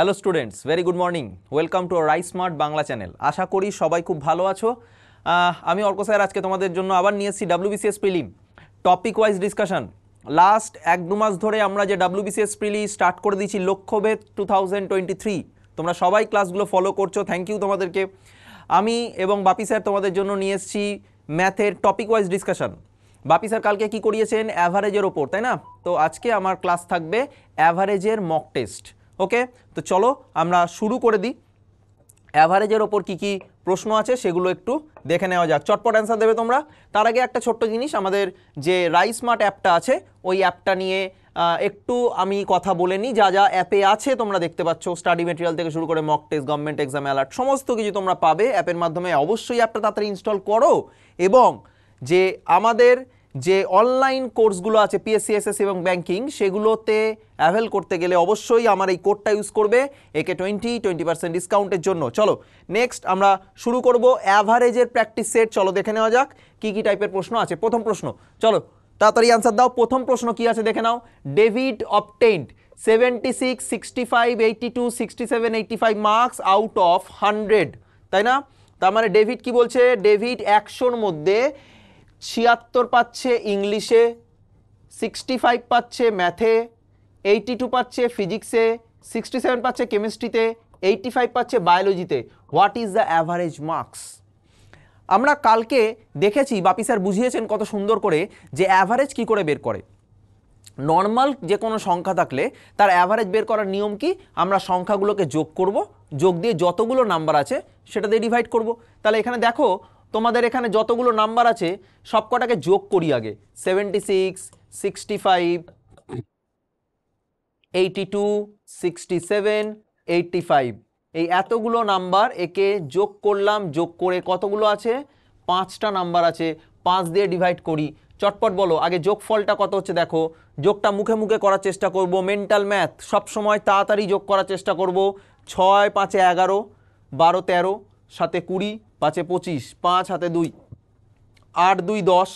hello students very good morning welcome to Rai smart Bangla channel আশা করি সবাই খুব ভালো আছো আমি অর্ক স্যার আজকে তোমাদের জন্য আবার নিয়ে এসেছি WBCS prelim topic wise discussion last এক দু মাস ধরে আমরা যে ডাব্লিউবিসিএস প্রিলি স্টার্ট করে দিয়েছি লক্ষ্যভেদ টু থাউজেন্ড টোয়েন্টি থ্রি তোমরা সবাই ক্লাসগুলো ফলো করছো থ্যাংক ইউ তোমাদেরকে আমি এবং বাপি স্যার তোমাদের জন্য নিয়ে এসেছি ম্যাথের topic wise discussion Bapi sir কালকে কি করিয়েছেন অ্যাভারেজের ওপর তাই না তো আজকে আমার ক্লাস থাকবে অ্যাভারেজের মক টেস্ট ওকে তো চলো আমরা শুরু করে দিই অ্যাভারেজের ওপর কি কি প্রশ্ন আছে সেগুলো একটু দেখে নেওয়া যাক চটপট অ্যান্সার দেবে তোমরা তার আগে একটা ছোট্ট জিনিস আমাদের যে রাইস স্মার্ট অ্যাপটা আছে ওই অ্যাপটা নিয়ে একটু আমি কথা বলে নিই যা যা অ্যাপে আছে তোমরা দেখতে পাচ্ছ স্টাডি মেটেরিয়াল থেকে শুরু করে mock test government exam alert সমস্ত কিছু তোমরা পাবে অ্যাপের মাধ্যমে অবশ্যই অ্যাপটা তাড়াতাড়ি ইনস্টল করো এবং যে আমাদের যে অনলাইন কোর্সগুলো আছে পিএসসিএসএস এবং ব্যাংকিং সেগুলোতে অ্যাভেল করতে গেলে অবশ্যই আমার এই কোডটা ইউজ করবে একে টোয়েন্টি টোয়েন্টি পার্সেন্ট ডিসকাউন্টের জন্য চলো নেক্সট আমরা শুরু করব অ্যাভারেজের প্র্যাকটিস সেট চলো দেখে নেওয়া যাক কী কী টাইপের প্রশ্ন আছে প্রথম প্রশ্ন চলো তাড়াতাড়ি অ্যান্সার দাও প্রথম প্রশ্ন কি আছে দেখে নাও David obtained seventy six sixty five eighty two sixty seven eighty five marks out of hundred তাই না তার মানে ডেভিড কি বলছে ডেভিড একশোর মধ্যে ছিয়াত্তর পাচ্ছে ইংলিশে সিক্সটি ফাইভ পাচ্ছে ম্যাথে এইটি টু পাচ্ছে ফিজিক্সে সিক্সটি সেভেন পাচ্ছে কেমিস্ট্রিতে এইটি ফাইভ পাচ্ছে বায়োলজিতে what is the average marks আমরা কালকে দেখেছি বাপি স্যার বুঝিয়েছেন কত সুন্দর করে যে অ্যাভারেজ কি করে বের করে নর্মাল যে কোনো সংখ্যা থাকলে তার অ্যাভারেজ বের করার নিয়ম কি আমরা সংখ্যাগুলোকে যোগ করব যোগ দিয়ে যতগুলো নাম্বার আছে সেটা দিয়ে ডিভাইড করব তাহলে এখানে দেখো তোমাদের এখানে যতগুলো নাম্বার আছে সব কটাকে যোগ করি আগে seventy six sixty five eighty two sixty seven eighty five এই এতগুলো নাম্বার একে যোগ করলাম যোগ করে কতগুলো আছে পাঁচটা নাম্বার আছে পাঁচ দিয়ে ডিভাইড করি চটপট বলো আগে যোগ ফলটা কত হচ্ছে দেখো যোগটা মুখে মুখে করার চেষ্টা করব মেন্টাল ম্যাথ সব সময় তাড়াতাড়ি যোগ করার চেষ্টা করব ছয় পাঁচে এগারো বারো তেরো সাথে কুড়ি পাঁচে পঁচিশ পাঁচ হাতে দুই আট দুই দশ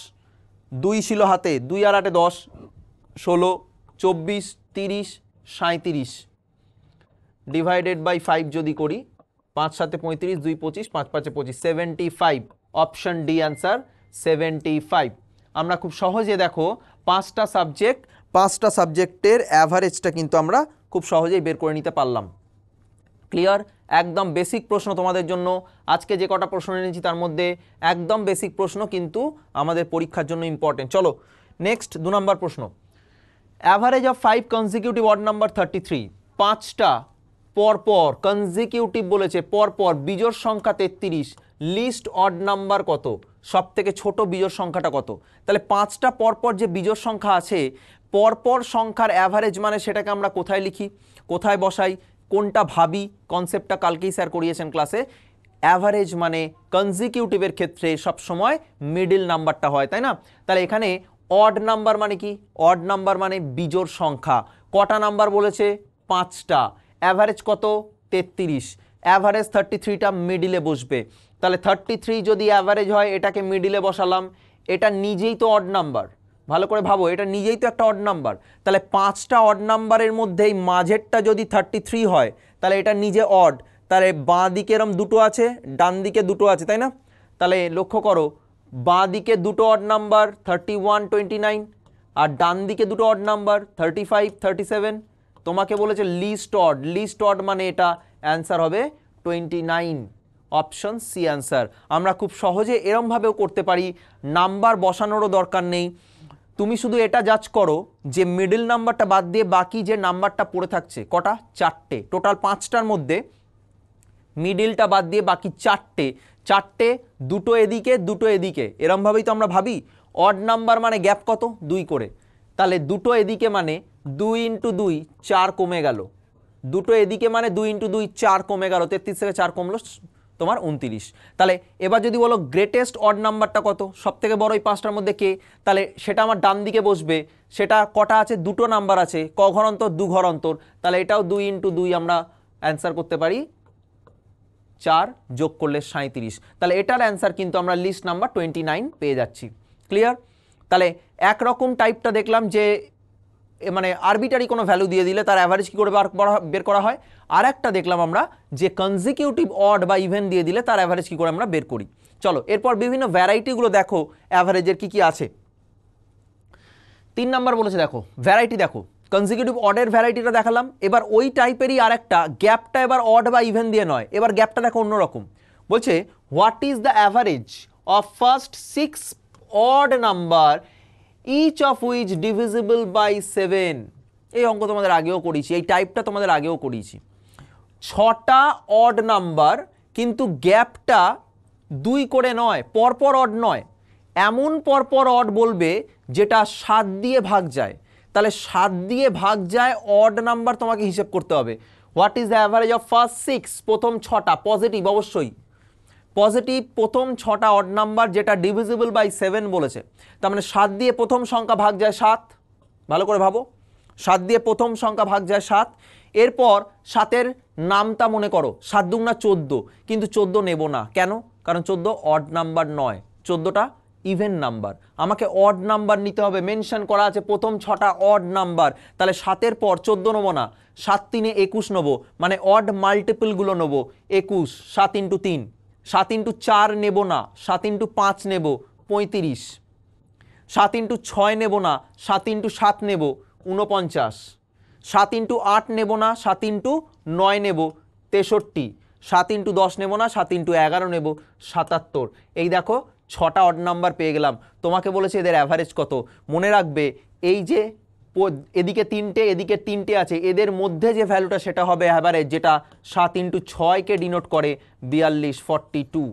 দুই ছিল হাতে দুই আর আটে দশ ষোলো চব্বিশ তিরিশ সাঁত্রিশ ডিভাইডেড বাই ফাইভ যদি করি পাঁচ সাথে পঁয়ত্রিশ দুই পঁচিশ পাঁচ পাঁচে পঁচিশ seventy five option D answer seventy five আমরা খুব সহজে দেখো পাঁচটা সাবজেক্ট পাঁচটা সাবজেক্টের অ্যাভারেজটা কিন্তু আমরা খুব সহজেই বের করে নিতে পারলাম ক্লিয়ার একদম বেসিক প্রশ্ন তোমাদের জন্য আজকে যে কটা প্রশ্ন এনেছি তার মধ্যে একদম বেসিক প্রশ্ন কিন্তু আমাদের পরীক্ষার জন্য ইম্পর্টেন্ট চলো নেক্সট দু নম্বর প্রশ্ন average of five consecutive word number thirty three পাঁচটা পরপর কনজিকিউটিভ বলেছে পরপর বিজোর সংখ্যা তেত্রিশ লিস্ট অড নাম্বার কত সব থেকে ছোটো বিজোড় সংখ্যাটা কত তাহলে পাঁচটা পরপর যে বিজোড় সংখ্যা আছে পরপর সংখ্যার অ্যাভারেজ মানে সেটাকে আমরা কোথায় লিখি কোথায় বসাই কোনটা ভাবি কনসেপ্টটা কালকেই স্যার করিয়েছেন ক্লাসে অ্যাভারেজ মানে কনজিকিউটিভের ক্ষেত্রে সবসময় মিডিল নাম্বারটা হয় তাই না তাহলে এখানে অড নাম্বার মানে কি অড নাম্বার মানে বিজোর সংখ্যা কটা নাম্বার বলেছে পাঁচটা অ্যাভারেজ কত তেত্রিশ অ্যাভারেজ থার্টি থ্রিটা মিডিলে বসবে তাহলে থার্টি থ্রি যদি অ্যাভারেজ হয় এটাকে মিডিলে বসালাম এটা নিজেই তো অড নাম্বার ভালো করে ভাবো এটা নিজেই তো একটা অড নাম্বার তাহলে পাঁচটা অড নাম্বারের মধ্যে এই মাঝেরটা যদি থার্টি থ্রি হয় তাহলে এটা নিজে অড তাহলে বাঁ দিকে এরম দুটো আছে ডান দিকে দুটো আছে তাই না তাহলে লক্ষ্য করো বাঁ দিকে দুটো odd number thirty one twenty nine আর ডান দিকে দুটো odd number thirty five thirty seven তোমাকে বলেছে লিস্ট অড লিস্ট অড মানে এটা অ্যান্সার হবে twenty nine option C answer আমরা খুব সহজে এরমভাবেও করতে পারি নাম্বার বসানোরও দরকার নেই তুমি শুধু এটা জাজ করো যে মিডল নাম্বারটা বাদ দিয়ে বাকি যে নাম্বারটা পড়ে থাকছে কটা চারটে টোটাল পাঁচটার মধ্যে মিডিলটা বাদ দিয়ে বাকি চারটে চারটে দুটো এদিকে দুটো এদিকে এরমভাবেই তো আমরা ভাবি অড নাম্বার মানে গ্যাপ কত দুই করে তাহলে দুটো এদিকে মানে দুই ইন্টু দুই চার কমে গেল দুটো এদিকে মানে দুই ইন্টু দুই চার কমে গেল তেত্রিশ থেকে চার কমলো তোমার উনতিরিশ তাহলে এবার যদি বলো গ্রেটেস্ট অড নাম্বারটা কত সব থেকে বড় এই পাঁচটার মধ্যে কে তাহলে সেটা আমার ডান দিকে বসবে সেটা কটা আছে দুটো নাম্বার আছে ক ঘর অন্তর দু ঘর অন্তর তাহলে এটাও দুই ইন্টু দুই আমরা অ্যান্সার করতে পারি চার যোগ করলে সাঁত্রিশ তাহলে এটার অ্যান্সার কিন্তু আমরা লিস্ট নাম্বার টোয়েন্টি নাইন পেয়ে যাচ্ছি ক্লিয়ার তাহলে একরকম টাইপটা দেখলাম যে মানে আরবিটারি কোনো ভ্যালু দিয়ে দিলে তার অ্যাভারেজ কী করে বের করা হয় আর একটা দেখলাম আমরা যে কনজিকিউটিভ অড বা ইভেন দিয়ে দিলে তার অ্যাভারেজ কী করে আমরা বের করি চলো এরপর বিভিন্ন ভ্যারাইটিগুলো দেখো অ্যাভারেজের কি কি আছে তিন নাম্বার বলেছে দেখো ভ্যারাইটি দেখো কনজিকিউটিভ অডের ভ্যারাইটিটা দেখালাম এবার ওই টাইপেরই আর একটা গ্যাপটা এবার অড বা ইভেন দিয়ে নয় এবার গ্যাপটা দেখো অন্যরকম বলছে what is the average of first six odd number each of which divisible by seven এই অঙ্ক তোমাদের আগেও করিয়েছি এই টাইপটা তোমাদের আগেও করিয়েছি ছটা অড নাম্বার কিন্তু গ্যাপটা দুই করে নয় পরপর অড নয় এমন পরপর অড বলবে যেটা সাত দিয়ে ভাগ যায় তাহলে সাত দিয়ে ভাগ যায় অড নাম্বার তোমাকে হিসেব করতে হবে what is the average of first six প্রথম ছটা পজিটিভ অবশ্যই পজিটিভ প্রথম ছটা অড নাম্বার যেটা ডিভিজিবল বাই সেভেন বলেছে তার মানে সাত দিয়ে প্রথম সংখ্যা ভাগ যায় সাত ভালো করে ভাবো সাত দিয়ে প্রথম সংখ্যা ভাগ যায় সাত এরপর সাতের নামটা মনে করো সাত দুগুণা চোদ্দো কিন্তু চোদ্দো নেব না কেন কারণ চোদ্দ অড নাম্বার নয় চোদ্দোটা ইভেন নাম্বার আমাকে অড নাম্বার নিতে হবে মেনশন করা আছে প্রথম ছটা অড নাম্বার তাহলে সাতের পর চোদ্দো নেবো না সাত তিনে একুশ নেবো মানে অড মাল্টিপলগুলো নেবো একুশ সাত ইন্টু তিন সাত ইন্টু চার নেব না সাত ইন্টু পাঁচ নেব পঁয়ত্রিশ সাত ইন্টু ছয় নেব না সাত ইন্টু সাত নেব উনপঞ্চাশ সাত ইন্টু আট নেব না সাত ইন্টু নয় নেব তেষট্টি সাত ইন্টু দশ নেব না সাত ইন্টু এগারো নেব সাতাত্তর এই দেখো ছটা অড নাম্বার পেয়ে গেলাম তোমাকে বলেছে এদের অ্যাভারেজ কত মনে রাখবে এই যে এদিকে তিনটে এদিকে তিনটে আছে এদের মধ্যে যে ভ্যালুটা সেটা হবে অ্যাভারেজ যেটা সাত ইন্টু ছয়কে ডিনোট করে বিয়াল্লিশ ফর্টি টু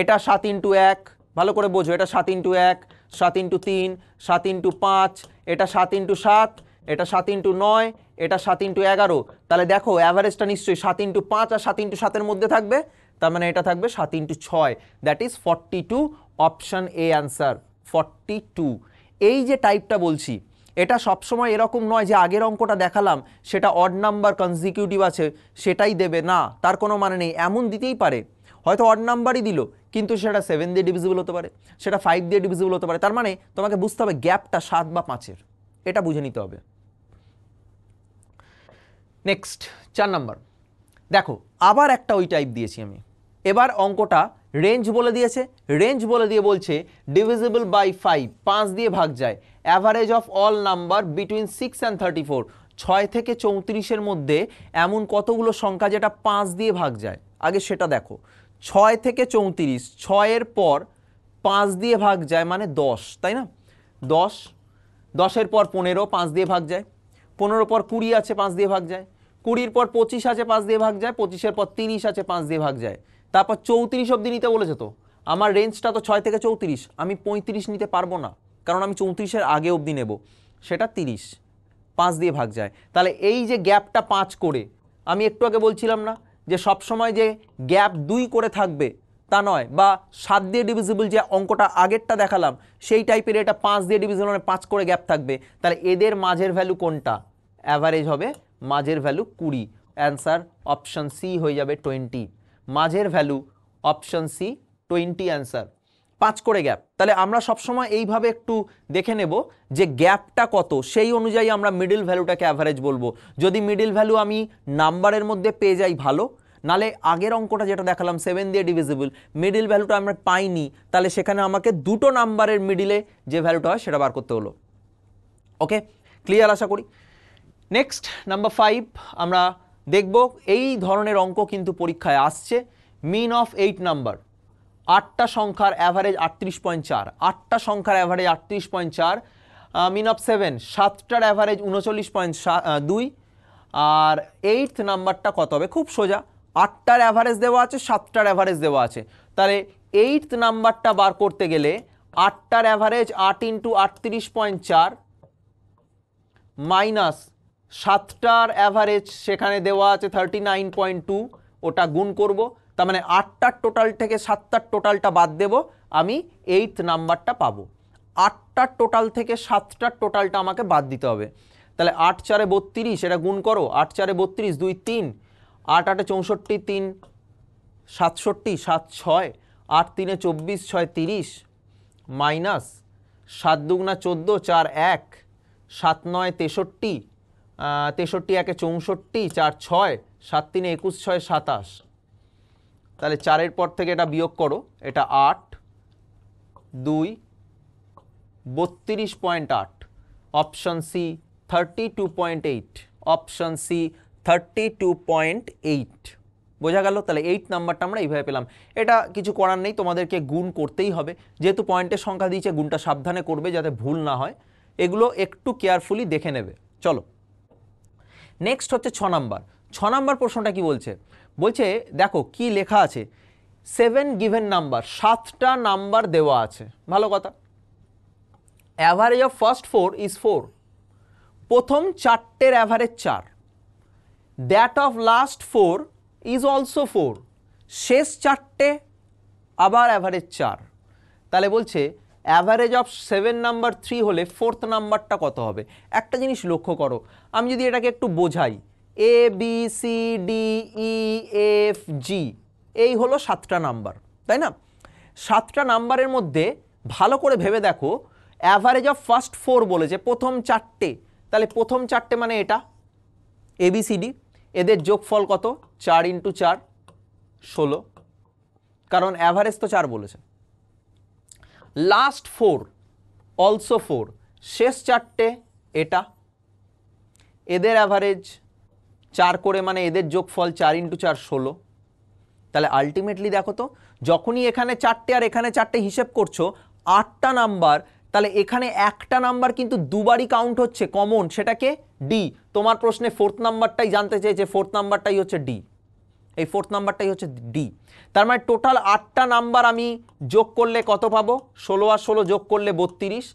এটা সাত ইন্টু এক ভালো করে বোঝো এটা সাত ইন্টু এক সাত ইন্টু তিন সাত ইন্টু পাঁচ এটা সাত ইন্টু সাত এটা সাত ইন্টু নয় এটা সাত ইন্টু এগারো তাহলে দেখো অ্যাভারেজটা নিশ্চয়ই সাত ইন্টু পাঁচ আর সাত ইন্টু সাতের মধ্যে থাকবে তার মানে এটা থাকবে সাত ইন্টু ছয় that is forty two option A answer forty two এই যে টাইপটা বলছি এটা সবসময় এরকম নয় যে আগের অঙ্কটা দেখালাম সেটা অড নাম্বার কনজিকিউটিভ আছে সেটাই দেবে না তার কোনো মানে নেই এমন দিতেই পারে হয়তো অড নাম্বারই দিল কিন্তু সেটা সেভেন দিয়ে ডিভিজিবল হতে পারে সেটা ফাইভ দিয়ে ডিভিজিবল হতে পারে তার মানে তোমাকে বুঝতে হবে গ্যাপটা সাত বা পাঁচের এটা বুঝে নিতে হবে নেক্সট চার নাম্বার দেখো আবার একটা ওই টাইপ দিয়েছি আমি এবার অঙ্কটা রেঞ্জ বলে দিয়েছে রেঞ্জ বলে দিয়ে বলছে ডিভিজিবল বাই ফাইভ পাঁচ দিয়ে ভাগ যায় average of all number between six and thirty four ছয় থেকে চৌত্রিশের মধ্যে এমন কতগুলো সংখ্যা যেটা পাঁচ দিয়ে ভাগ যায় আগে সেটা দেখো ছয় থেকে চৌত্রিশ ছয়ের পর পাঁচ দিয়ে ভাগ যায় মানে দশ তাই না দশ দশের পর পনেরো পাঁচ দিয়ে ভাগ যায় পনেরো পর কুড়ি আছে পাঁচ দিয়ে ভাগ যায় কুড়ির পর পঁচিশ আছে পাঁচ দিয়ে ভাগ যায় পঁচিশের পর তিরিশ আছে পাঁচ দিয়ে ভাগ যায় তারপর চৌত্রিশ অব্দি নিতে বলেছে তো আমার রেঞ্জটা তো ছয় থেকে চৌত্রিশ আমি পঁয়ত্রিশ নিতে পারবো না কারণ আমি চৌত্রিশের আগে অবধি নেব সেটা তিরিশ পাঁচ দিয়ে ভাগ যায় তাহলে এই যে গ্যাপটা পাঁচ করে আমি একটু আগে বলছিলাম না যে সব সময় যে গ্যাপ দুই করে থাকবে তা নয় বা সাত দিয়ে ডিভিজিবল যে অঙ্কটা আগেরটা দেখালাম সেই টাইপের এটা পাঁচ দিয়ে ডিভিজিবল মানে পাঁচ করে গ্যাপ থাকবে তাহলে এদের মাঝের ভ্যালু কোনটা অ্যাভারেজ হবে মাঝের ভ্যালু কুড়ি অ্যান্সার অপশান সি হয়ে যাবে টোয়েন্টি মাঝের value option C twenty answer পাঁচ করে গ্যাপ তাহলে আমরা সবসময় এইভাবে একটু দেখে নেব যে গ্যাপটা কত সেই অনুযায়ী আমরা মিডিল ভ্যালুটাকে অ্যাভারেজ বলবো যদি মিডিল ভ্যালু আমি নাম্বারের মধ্যে পেয়ে যাই ভালো নালে আগের অঙ্কটা যেটা দেখালাম সেভেন দিয়ে ডিভিজিবল মিডিল ভ্যালুটা আমরা পাইনি তাহলে সেখানে আমাকে দুটো নাম্বারের মিডিলে যে ভ্যালুটা হয় সেটা বার করতে হলো ওকে ক্লিয়ার আশা করি নেক্সট নাম্বার ফাইভ আমরা দেখব এই ধরনের অঙ্ক কিন্তু পরীক্ষায় আসছে মিন অফ এইট নাম্বার আটটা সংখ্যার অ্যাভারেজ আটত্রিশ পয়েন্ট চার আটটা সংখ্যার অ্যাভারেজ আটত্রিশ পয়েন্ট চার মিন অফ সেভেন সাতটার অ্যাভারেজ উনচল্লিশ পয়েন্ট দুই আর এইট নাম্বারটা কত হবে খুব সোজা আটটার অ্যাভারেজ দেওয়া আছে সাতটার অ্যাভারেজ দেওয়া আছে তাহলে এইট নাম্বারটা বার করতে গেলে আটটার অ্যাভারেজ আট ইন্টু আটত্রিশ পয়েন্ট চার মাইনাস সাতটার অ্যাভারেজ সেখানে দেওয়া আছে থার্টি নাইন পয়েন্ট টু ওটা গুণ করবো তার মানে আটটার টোটাল থেকে সাতটার টোটালটা বাদ দেব আমি এইট নাম্বারটা পাবো আটটার টোটাল থেকে সাতটার টোটালটা আমাকে বাদ দিতে হবে তাহলে আট চারে বত্রিশ এটা গুণ করো আট চারে বত্রিশ দুই তিন আট আটে চৌষট্টি তিন সাতষট্টি সাত ছয় আট তিনে চব্বিশ ছয় তিরিশ মাইনাস সাত দুগুনা চোদ্দো চার এক সাত নয় তেষট্টি তেষট্টি একে চৌষট্টি চার ছয় সাত তিনে একুশ ছয় সাতাশ তাহলে চারের পর থেকে এটা বিয়োগ করো এটা আট দুই বত্রিশ পয়েন্ট আট option C thirty two point eight option C thirty two point eight বোঝা গেল তাহলে এইট নাম্বারটা আমরা এইভাবে পেলাম এটা কিছু করার নেই তোমাদেরকে গুণ করতেই হবে যেহেতু পয়েন্টের সংখ্যা দিয়েছে গুণটা সাবধানে করবে যাতে ভুল না হয় এগুলো একটু কেয়ারফুলি দেখে নেবে চলো নেক্সট হচ্ছে ছ নাম্বার ছ নাম্বার প্রশ্নটা কি বলছে বলছে দেখো কি লেখা আছে সেভেন গিভেন নাম্বার সাতটা নাম্বার দেওয়া আছে ভালো কথা average of first four is four প্রথম চারটের অ্যাভারেজ চার that of last four is also four শেষ চারটে আবার অ্যাভারেজ চার তাহলে বলছে average of seven number three হলে ফোর্থ নাম্বারটা কত হবে একটা জিনিস লক্ষ্য করো আমি যদি এটাকে একটু বোঝাই A B C D E F G এই হলো সাতটা নাম্বার তাই না সাতটা নাম্বারের মধ্যে ভালো করে ভেবে দেখো অ্যাভারেজ অফ ফার্স্ট ফোর বলেছে প্রথম চারটে তাহলে প্রথম চারটে মানে এটা এবিসিডি এদের যোগফল কত চার ইন্টু চার ষোলো কারণ অ্যাভারেজ তো চার বলেছে লাস্ট ফোর অলসো ফোর শেষ চারটে এটা এদের অ্যাভারেজ চার করে মানে এদের যোগফল চার ইন্টু চার ষোলো তাহলে আলটিমেটলি দেখো তো যখনই এখানে চারটে আর এখানে চারটে হিসেব করছো আটটা নাম্বার তাহলে এখানে একটা নাম্বার কিন্তু দুবারই কাউন্ট হচ্ছে কমন সেটাকে ডি তোমার প্রশ্নে ফোর্থ নাম্বারটাই জানতে চেয়েছে ফোর্থ নাম্বারটাই হচ্ছে ডি এই ফোর্থ নাম্বারটাই হচ্ছে ডি তার মানে টোটাল আটটা নাম্বার আমি যোগ করলে কত পাবো ষোলো আর ষোলো যোগ করলে বত্রিশ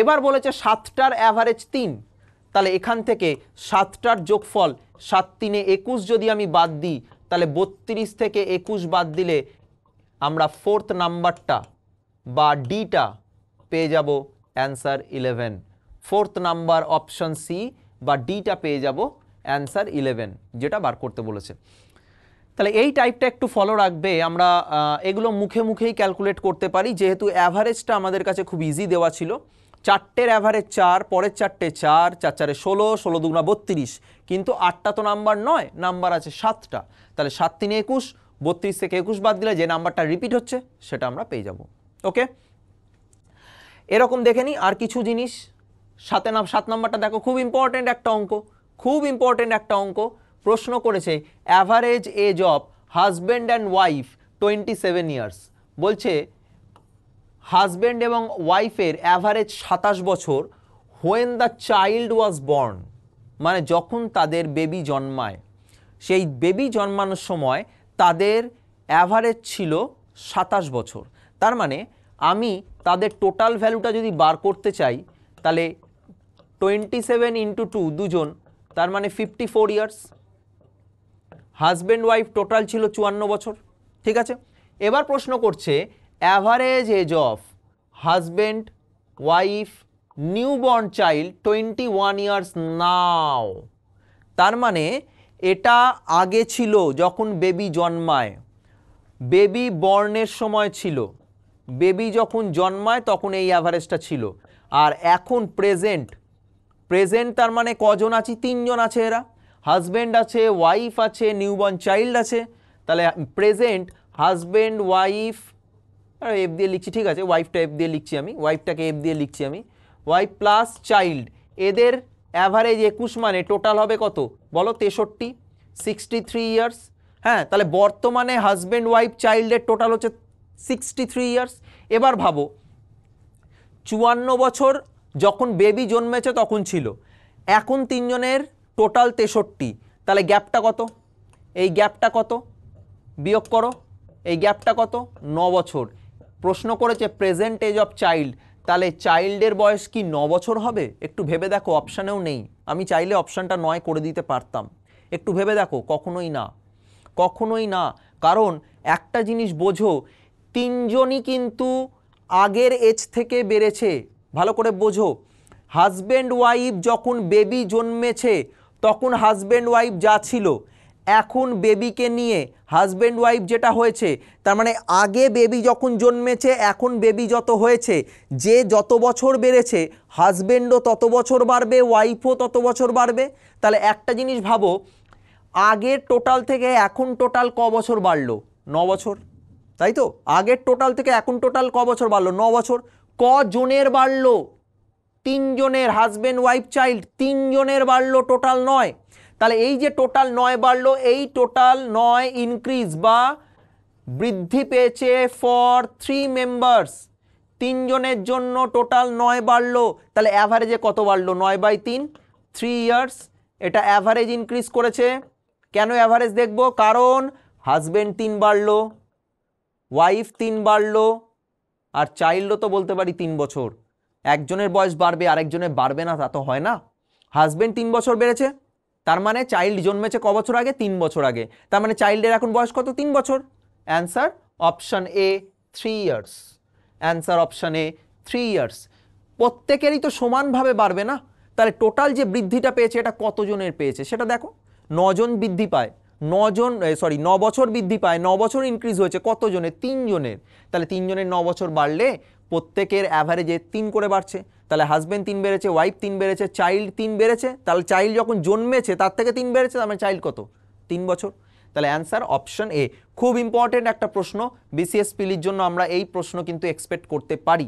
এবার বলেছে সাতটার অ্যাভারেজ তিন তাহলে এখান থেকে সাতটার যোগফল সাত তিনে একুশ যদি আমি বাদ দিই তাহলে বত্রিশ থেকে একুশ বাদ দিলে আমরা ফোর্থ নাম্বারটা বা ডিটা পেয়ে যাব answer eleven fourth number option C বা ডিটা পেয়ে যাব অ্যান্সার ইলেভেন যেটা বার করতে বলেছে তাহলে এই টাইপটা একটু ফলো রাখবে আমরা এগুলো মুখে মুখেই ক্যালকুলেট করতে পারি যেহেতু অ্যাভারেজটা আমাদের কাছে খুব ইজি দেওয়া ছিল চারটের অ্যাভারেজ চার পরের চারটে চার চার চারে ষোলো ষোলো দুগুণা বত্রিশ কিন্তু আটটা তো নাম্বার নয় নাম্বার আছে সাতটা তাহলে সাত তিনে একুশ বত্রিশ থেকে একুশ বাদ দিলে যে নাম্বারটা রিপিট হচ্ছে সেটা আমরা পেয়ে যাব ওকে এরকম দেখে নিই আর কিছু জিনিস সাতে নাম সাত নাম্বারটা দেখো খুব ইম্পর্ট্যান্ট একটা অঙ্ক খুব ইম্পর্ট্যান্ট একটা অঙ্ক প্রশ্ন করেছে average age of husband and wife twenty seven years বলছে হাজব্যান্ড এবং ওয়াইফের অ্যাভারেজ সাতাশ বছর when the child was born মানে যখন তাদের বেবি জন্মায় সেই বেবি জন্মানোর সময় তাদের অ্যাভারেজ ছিল সাতাশ বছর তার মানে আমি তাদের টোটাল ভ্যালুটা যদি বার করতে চাই তাহলে টোয়েন্টি সেভেন ইন্টু টু দুজন তার মানে fifty four years husband wife total ছিল চুয়ান্ন বছর ঠিক আছে এবার প্রশ্ন করছে average age of husband wife newborn child twenty one years now তার মানে এটা আগে ছিল যখন বেবি জন্মায় বেবি বর্ণের সময় ছিল বেবি যখন জন্মায় তখন এই অ্যাভারেজটা ছিল আর এখন প্রেজেন্ট প্রেজেন্ট তার মানে কজন আছি তিনজন আছে এরা হাজব্যান্ড আছে ওয়াইফ আছে নিউবর্ন চাইল্ড আছে তাহলে প্রেজেন্ট হাজব্যান্ড ওয়াইফ আর এফ দিয়ে লিখছি ঠিক আছে ওয়াইফটা এফ দিয়ে লিখছি আমি ওয়াইফটাকে এফ দিয়ে লিখছি আমি ওয়াইফ প্লাস চাইল্ড এদের অ্যাভারেজ একুশ মানে টোটাল হবে কত বলো তেষট্টি সিক্সটি থ্রি ইয়ার্স হ্যাঁ তাহলে বর্তমানে হাজব্যান্ড ওয়াইফ চাইল্ডের টোটাল হচ্ছে সিক্সটি থ্রি ইয়ার্স এবার ভাবো চুয়ান্ন বছর যখন বেবি জন্মেছে তখন ছিল এখন তিনজনের টোটাল তেষট্টি তাহলে গ্যাপটা কত এই গ্যাপটা কত বিয়োগ করো এই গ্যাপটা কত ন বছর প্রশ্ন করেছে প্রেজেন্ট এজ অফ চাইল্ড তাহলে চাইল্ডের বয়স কি ন বছর হবে একটু ভেবে দেখো অপশানেও নেই আমি চাইলে অপশানটা নয় করে দিতে পারতাম একটু ভেবে দেখো কখনোই না কখনোই না কারণ একটা জিনিস বোঝো তিনজনই কিন্তু আগের এজ থেকে বেড়েছে ভালো করে বোঝো হাজব্যান্ড ওয়াইফ যখন বেবি জন্মেছে তখন হাজব্যান্ড ওয়াইফ যা ছিল এখন বেবিকে নিয়ে হাজব্যান্ড ওয়াইফ যেটা হয়েছে তার মানে আগে বেবি যখন জন্মেছে এখন বেবি যত হয়েছে যে যত বছর বেড়েছে হাজব্যান্ডও তত বছর বাড়বে ওয়াইফও তত বছর বাড়বে তাহলে একটা জিনিস ভাবো আগের টোটাল থেকে এখন টোটাল ক বছর বাড়লো ন বছর তাই তো আগের টোটাল থেকে এখন টোটাল ক বছর বাড়লো ন বছর ক জনের বাড়লো তিনজনের হাজব্যান্ড ওয়াইফ চাইল্ড তিনজনের বাড়লো টোটাল নয় তাহলে এই যে টোটাল নয় বাড়লো এই টোটাল নয় ইনক্রিজ বা বৃদ্ধি পেয়েছে ফর থ্রি মেম্বার্স তিনজনের জন্য টোটাল নয় বাড়লো তাহলে অ্যাভারেজে কত বাড়লো নয় বাই তিন থ্রি ইয়ার্স এটা অ্যাভারেজ ইনক্রিজ করেছে কেন অ্যাভারেজ দেখব কারণ হাজব্যান্ড তিন বাড়লো ওয়াইফ তিন বাড়লো আর চাইল্ডও তো বলতে পারি তিন বছর একজনের বয়স বাড়বে আরেকজনের বাড়বে না তা তো হয় না হাজব্যান্ড তিন বছর বেড়েছে তার মানে চাইল্ড জন্মেছে ক বছর আগে তিন বছর আগে তার মানে চাইল্ডের এখন বয়স কত তিন বছর answer option A three years answer option A three years প্রত্যেকেরই তো সমানভাবে বাড়বে না তাহলে টোটাল যে বৃদ্ধিটা পেয়েছে এটা কতজনের পেয়েছে সেটা দেখো নজন বৃদ্ধি পায় নজন সরি ন বছর বৃদ্ধি পায় ন বছর ইনক্রিজ হয়েছে কতজনের তিনজনের তাহলে তিনজনের ন বছর বাড়লে প্রত্যেকের অ্যাভারেজে তিন করে বাড়ছে তাহলে হাজব্যান্ড তিন বেড়েছে ওয়াইফ তিন বেড়েছে চাইল্ড তিন বেড়েছে তাহলে চাইল্ড যখন জন্মেছে তার থেকে তিন বেড়েছে তার মানে চাইল্ড কত তিন বছর তাহলে অ্যান্সার অপশন এ খুব ইম্পর্টেন্ট একটা প্রশ্ন বিসিএস পিলির জন্য আমরা এই প্রশ্ন কিন্তু এক্সপেক্ট করতে পারি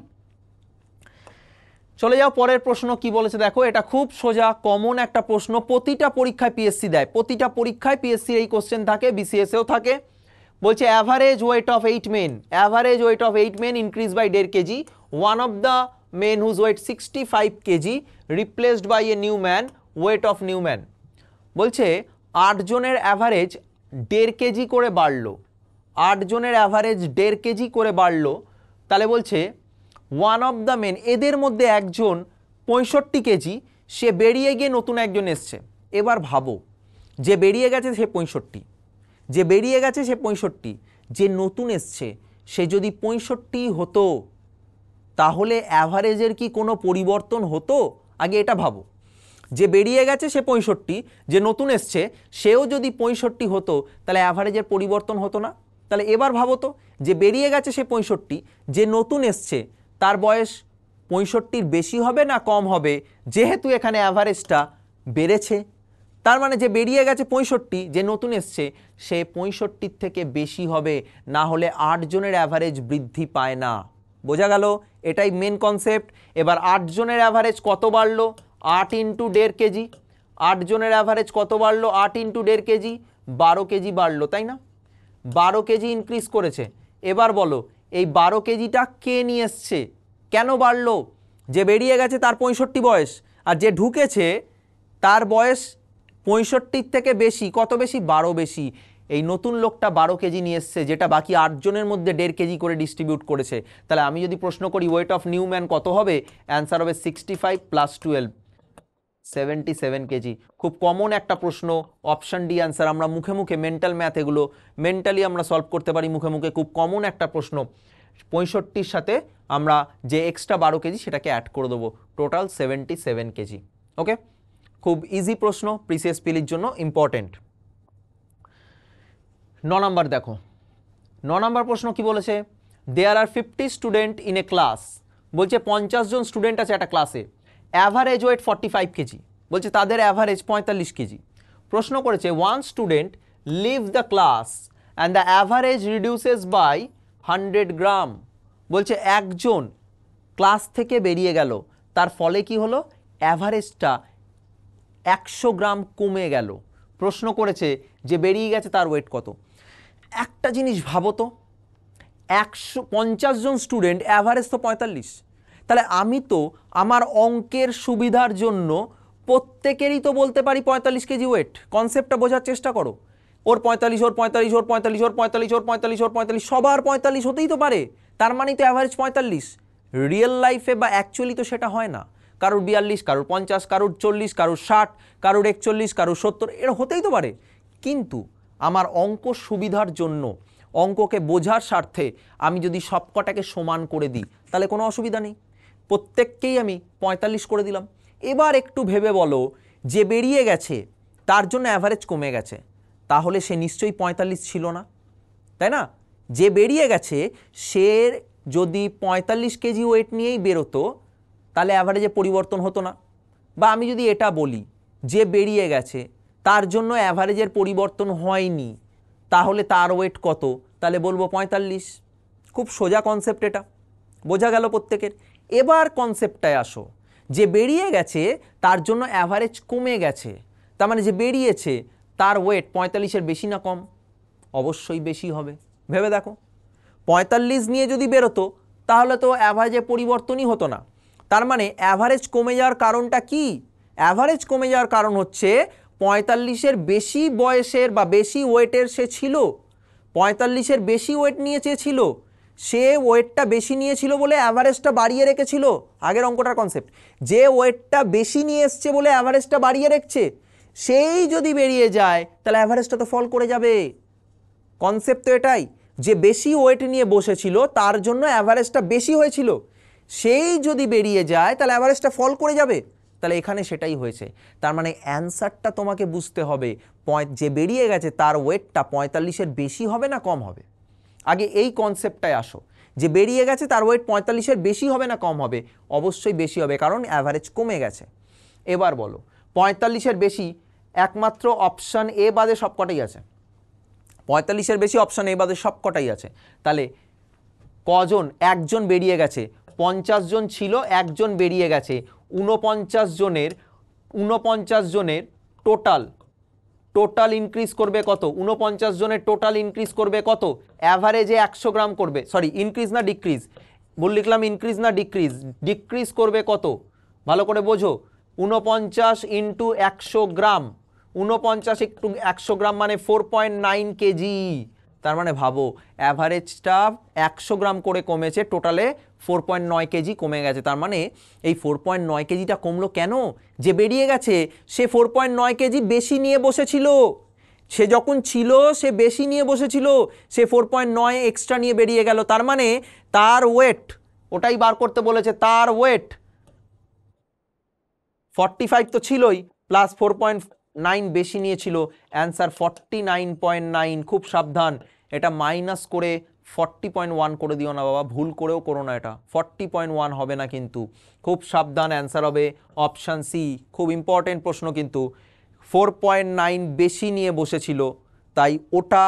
চলে যাও পরের প্রশ্ন কি বলেছে দেখো এটা খুব সোজা কমন একটা প্রশ্ন প্রতিটা পরীক্ষায় পিএসসি দেয় প্রতিটা পরীক্ষায় পিএসসির এই কোশ্চেন থাকে বিসিএসেও থাকে বলছে average weight of eight men average weight of eight men increase by দেড় kg one of the men whose weight sixty five kg replaced by a new man weight of new man বলছে আটজনের average দেড় KG করে বাড়ল আটজনের average দেড় KG করে বাড়ল তাহলে বলছে ওয়ান অফ দ্য মেন এদের মধ্যে একজন পঁয়ষট্টি কেজি সে বেরিয়ে গিয়ে নতুন একজন এসছে এবার ভাবো যে বেরিয়ে গেছে সে পঁয়ষট্টি যে বেরিয়ে গেছে সে পঁয়ষট্টি যে নতুন এসছে সে যদি পঁয়ষট্টি হতো তাহলে অ্যাভারেজের কি কোনো পরিবর্তন হতো আগে এটা ভাবো যে বেরিয়ে গেছে সে পঁয়ষট্টি যে নতুন এসছে সেও যদি পঁয়ষট্টি হতো তাহলে অ্যাভারেজের পরিবর্তন হতো না তাহলে এবার ভাবো তো যে বেরিয়ে গেছে সে পঁয়ষট্টি যে নতুন এসছে তার বয়স পঁয়ষট্টির বেশি হবে না কম হবে যেহেতু এখানে অ্যাভারেজটা বেড়েছে তার মানে যে বেরিয়ে গেছে পঁয়ষট্টি যে নতুন এসছে সে পঁয়ষট্টির থেকে বেশি হবে না হলে আটজনের অ্যাভারেজ বৃদ্ধি পায় না বোঝা গেল এটাই মেন কনসেপ্ট এবার আটজনের অ্যাভারেজ কত বাড়লো আট ইন্টু দেড় কেজি আটজনের অ্যাভারেজ কত বাড়ল আট ইন্টু দেড় কেজি বারো কেজি বাড়ল তাই না বারো কেজি ইনক্রিজ করেছে এবার বলো এই বারো কেজিটা কে নিয়ে এসছে কেন বাড়ল যে বেরিয়ে গেছে তার পঁয়ষট্টি বয়স আর যে ঢুকেছে তার বয়স পঁয়ষট্টির থেকে বেশি কত বেশি বারো বেশি এই নতুন লোকটা বারো কেজি নিয়ে এসছে যেটা বাকি আটজনের মধ্যে দেড় কেজি করে ডিস্ট্রিবিউট করেছে তাহলে আমি যদি প্রশ্ন করি ওয়েট অফ নিউ ম্যান কত হবে অ্যান্সার হবে sixty five plus twelve seventy seven kg খুব কমন একটা প্রশ্ন অপশান ডি অ্যান্সার আমরা মুখে মুখে মেন্টাল ম্যাথ এগুলো মেন্টালি আমরা সলভ করতে পারি মুখে মুখে খুব কমন একটা প্রশ্ন পঁয়ষট্টির সাথে আমরা যে এক্সট্রা বারো কেজি সেটাকে অ্যাড করে দেবো total seventy seven kg okay খুব ইজি প্রশ্ন প্রিসিয়াস পিলির জন্য ইম্পর্টেন্ট ন নাম্বার দেখো ন নাম্বার প্রশ্ন কি বলেছে there are fifty student in a class বলছে পঞ্চাশ জন স্টুডেন্ট আছে একটা ক্লাসে average weight forty five kg বলছে তাদের অ্যাভারেজ পঁয়তাল্লিশ কেজি প্রশ্ন করেছে one student leave the class and the average reduces by hundred gram বলছে একজন ক্লাস থেকে বেরিয়ে গেল তার ফলে কি হলো অ্যাভারেজটা একশো গ্রাম কমে গেল প্রশ্ন করেছে যে বেরিয়ে গেছে তার ওয়েট কত একটা জিনিস ভাবো তো একশো পঞ্চাশ জন স্টুডেন্ট অ্যাভারেজ তো পঁয়তাল্লিশ তাহলে আমি তো আমার অঙ্কের সুবিধার জন্য প্রত্যেকেরই তো বলতে পারি পঁয়তাল্লিশ কেজি ওয়েট কনসেপ্টটা বোঝার চেষ্টা করো ওর পঁয়তাল্লিশ ওর পঁয়তাল্লিশ ওর পঁয়তাল্লিশ ওর পঁয়তাল্লিশ ওর পঁয়তাল্লিশ ওর পঁয়তাল্লিশ সবার পঁয়তাল্লিশ হতেই তো পারে তার মানেই তো অ্যাভারেজ পঁয়তাল্লিশ রিয়েল লাইফে বা অ্যাকচুয়ালি তো সেটা হয় না কারোর বিয়াল্লিশ কারোর পঞ্চাশ কারোর চল্লিশ কারোর ষাট কারোর একচল্লিশ কারোর সত্তর এটা হতেই তো পারে কিন্তু আমার অঙ্ক সুবিধার জন্য অঙ্ককে বোঝার স্বার্থে আমি যদি সবকটাকে সমান করে দিই তাহলে কোনো অসুবিধা নেই প্রত্যেককেই আমি ৪৫ করে দিলাম এবার একটু ভেবে বলো যে বেরিয়ে গেছে তার জন্য অ্যাভারেজ কমে গেছে তাহলে সে নিশ্চয়ই ৪৫ ছিল না তাই না যে বেরিয়ে গেছে সে যদি ৪৫ কেজি ওয়েট নিয়েই বেরোতো তাহলে অ্যাভারেজে পরিবর্তন হতো না বা আমি যদি এটা বলি যে বেরিয়ে গেছে তার জন্য অ্যাভারেজের পরিবর্তন হয়নি তাহলে তার ওয়েট কত তাহলে বলবো পঁয়তাল্লিশ খুব সোজা কনসেপ্ট এটা বোঝা গেল প্রত্যেকের এবার কনসেপ্টটায় আসো যে বেরিয়ে গেছে তার জন্য অ্যাভারেজ কমে গেছে তার মানে যে বেরিয়েছে তার ওয়েট পঁয়তাল্লিশের বেশি না কম অবশ্যই বেশি হবে ভেবে দেখো পঁয়তাল্লিশ নিয়ে যদি বেরোতো তাহলে তো অ্যাভারেজে পরিবর্তনই হতো না তার মানে অ্যাভারেজ কমে যাওয়ার কারণটা কি অ্যাভারেজ কমে যাওয়ার কারণ হচ্ছে পঁয়তাল্লিশের বেশি বয়সের বা বেশি ওয়েটের সে ছিল পঁয়তাল্লিশের বেশি ওয়েট নিয়ে চেয়েছিল সে ওয়েটটা বেশি নিয়েছিল বলে অ্যাভারেজটা বাড়িয়ে রেখেছিল আগের অঙ্কটার কনসেপ্ট যে ওয়েটটা বেশি নিয়ে এসছে বলে অ্যাভারেজটা বাড়িয়ে রেখছে সেই যদি বেরিয়ে যায় তাহলে অ্যাভারেজটা তো ফল করে যাবে কনসেপ্ট তো এটাই যে বেশি ওয়েট নিয়ে বসেছিল তার জন্য অ্যাভারেজটা বেশি হয়েছিল সেই যদি বেরিয়ে যায় তাহলে অ্যাভারেজটা ফল করে যাবে তাহলে এখানে সেটাই হয়েছে তার মানে অ্যান্সারটা তোমাকে বুঝতে হবে যে বেরিয়ে গেছে তার ওয়েটটা পঁয়তাল্লিশের বেশি হবে না কম হবে আগে এই কনসেপ্টটায় আসো যে বেরিয়ে গেছে তার ওয়েট পঁয়তাল্লিশের বেশি হবে না কম হবে অবশ্যই বেশি হবে কারণ অ্যাভারেজ কমে গেছে এবার বলো পঁয়তাল্লিশের বেশি একমাত্র অপশান এ বাদে সবকটাই আছে পঁয়তাল্লিশের বেশি অপশান এ বাদে সবকটাই আছে তাহলে কজন একজন বেরিয়ে গেছে পঞ্চাশ জন ছিল একজন বেরিয়ে গেছে উনপঞ্চাশ জনের উনপঞ্চাশ জনের টোটাল টোটাল ইনক্রিজ করবে কত উনপঞ্চাশ জনের টোটাল ইনক্রিজ করবে কত অ্যাভারেজে একশো গ্রাম করবে সরি ইনক্রিজ না ডিক্রিজ বল লিখলাম ইনক্রিজ না ডিক্রিজ ডিক্রিজ করবে কত ভালো করে বোঝো উনপঞ্চাশ ইন্টু একশো গ্রাম উনপঞ্চাশ একটু একশো গ্রাম মানে ফোর পয়েন্ট নাইন কেজি তার মানে ভাবো অ্যাভারেজটা একশো গ্রাম করে কমেছে টোটালে ফোর পয়েন্ট নয় কেজি কমে গেছে তার মানে এই ফোর পয়েন্ট নয় কেজিটা কমলো কেন যে বেরিয়ে গেছে সে ফোর পয়েন্ট নয় কেজি বেশি নিয়ে বসেছিল সে যখন ছিল সে বেশি নিয়ে বসেছিল সে ফোর পয়েন্ট নয় এক্সট্রা নিয়ে বেরিয়ে গেল তার মানে তার ওয়েট ওটাই বার করতে বলেছে তার ওয়েট ফর্টি ফাইভ তো ছিলই প্লাস ফোর পয়েন্ট নাইন বেশি নিয়েছিল answer forty nine point nine খুব সাবধান এটা মাইনাস করে ফর্টি পয়েন্ট ওয়ান করে দিও না বাবা ভুল করেও করো না এটা ফর্টি পয়েন্ট ওয়ান হবে না কিন্তু খুব সাবধান অ্যান্সার হবে অপশান সি খুব ইম্পর্টেন্ট প্রশ্ন কিন্তু ফোর পয়েন্ট নাইন বেশি নিয়ে বসেছিল তাই ওটা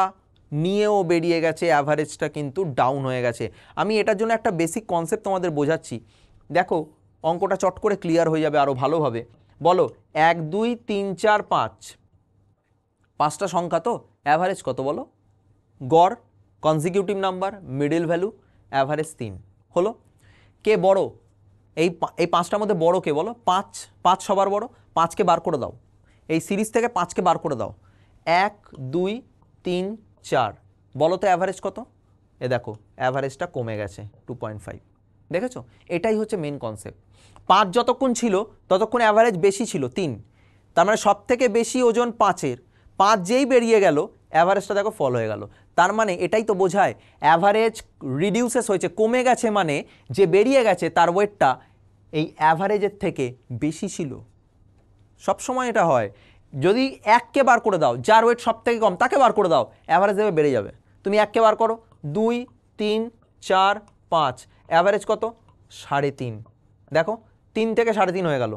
নিয়েও বেরিয়ে গেছে অ্যাভারেজটা কিন্তু ডাউন হয়ে গেছে আমি এটার জন্য একটা বেসিক কনসেপ্ট তোমাদের বোঝাচ্ছি দেখো অঙ্কটা চট করে ক্লিয়ার হয়ে যাবে আরও ভালোভাবে বলো এক দুই তিন চার পাঁচ পাঁচটা সংখ্যা তো অ্যাভারেজ কত বলো গড় consecutive number middle value average তিন হলো কে বড় এই এই পাঁচটার মধ্যে বড় কে বলো পাঁচ পাঁচ সবার বড় পাঁচকে বার করে দাও এই সিরিজ থেকে পাঁচকে বার করে দাও এক দুই তিন চার বলো তো অ্যাভারেজ কত এ দেখো অ্যাভারেজটা কমে গেছে টু পয়েন্ট ফাইভ দেখেছো এটাই হচ্ছে মেন কনসেপ্ট পাঁচ যতক্ষণ ছিল ততক্ষণ অ্যাভারেজ বেশি ছিল তিন তার মানে সব থেকে বেশি ওজন পাঁচের পাঁচ যেই বেরিয়ে গেল অ্যাভারেজটা দেখো ফল হয়ে গেল তার মানে এটাই তো বোঝায় অ্যাভারেজ রিডিউসেস হয়েছে কমে গেছে মানে যে বেরিয়ে গেছে তার ওয়েটটা এই অ্যাভারেজের থেকে বেশি ছিল সব সময় এটা হয় যদি এককে বার করে দাও যার ওয়েট সব থেকে কম তাকে বার করে দাও অ্যাভারেজ দেবে বেড়ে যাবে তুমি এককে বার করো দুই তিন চার পাঁচ অ্যাভারেজ কত সাড়ে তিন দেখো তিন থেকে সাড়ে তিন হয়ে গেল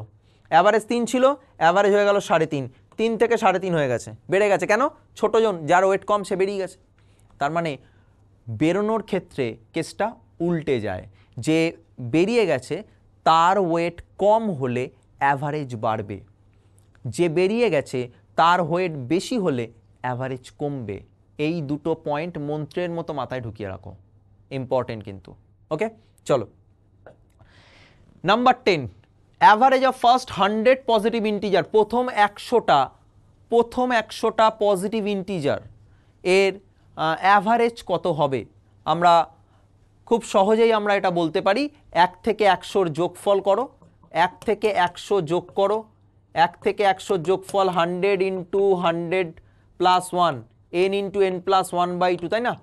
অ্যাভারেজ তিন ছিল অ্যাভারেজ হয়ে গেল সাড়ে তিন তিন থেকে সাড়ে তিন হয়ে গেছে বেড়ে গেছে কেন ছোটোজন যার ওয়েট কম সে বেরিয়ে গেছে তার মানে বেরোনোর ক্ষেত্রে কেসটা উল্টে যায় যে বেরিয়ে গেছে তার ওয়েট কম হলে অ্যাভারেজ বাড়বে যে বেরিয়ে গেছে তার ওয়েট বেশি হলে অ্যাভারেজ কমবে এই দুটো পয়েন্ট মন্ত্রের মতো মাথায় ঢুকিয়ে রাখো ইম্পর্টেন্ট কিন্তু ওকে চলো number ten average of first hundred positive integer প্রথম একশোটা প্রথম একশোটা পজিটিভ ইন্টিজার এর অ্যাভারেজ কত হবে আমরা খুব সহজেই আমরা এটা বলতে পারি এক থেকে একশোর যোগফল করো এক থেকে একশো যোগ করো এক থেকে একশো যোগফল hundred into hundred plus one N into N plus one by two তাই না